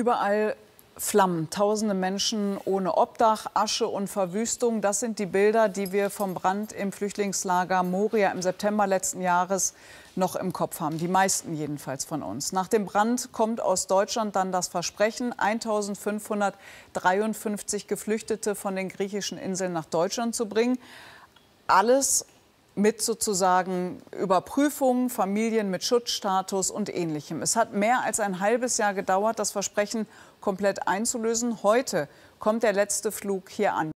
Überall Flammen, tausende Menschen ohne Obdach, Asche und Verwüstung. Das sind die Bilder, die wir vom Brand im Flüchtlingslager Moria im September letzten Jahres noch im Kopf haben. Die meisten jedenfalls von uns. Nach dem Brand kommt aus Deutschland dann das Versprechen, 1553 Geflüchtete von den griechischen Inseln nach Deutschland zu bringen. Alles mit sozusagen Überprüfungen, Familien mit Schutzstatus und ähnlichem. Es hat mehr als ein halbes Jahr gedauert, das Versprechen komplett einzulösen. Heute kommt der letzte Flug hier an.